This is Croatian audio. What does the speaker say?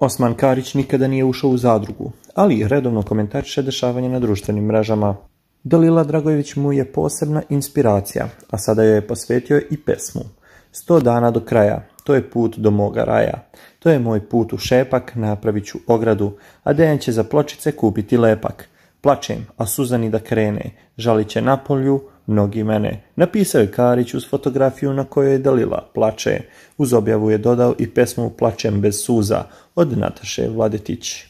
Osman Karić nikada nije ušao u zadrugu, ali redovno komentariše dešavanje na društvenim mrežama. Dalila Dragojević mu je posebna inspiracija, a sada joj je posvetio i pesmu. Sto dana do kraja, to je put do moga raja. To je moj put u šepak, napravit ću ogradu, a Dejan će za pločice kupiti lepak. Plačem, a Suzani da krene, žalit će na polju, mnogi mene. Napisao je Karić uz fotografiju na kojoj je Dalila plače. Uz objavu je dodao i pesmu Plačem bez suza od Nataše Vladetići.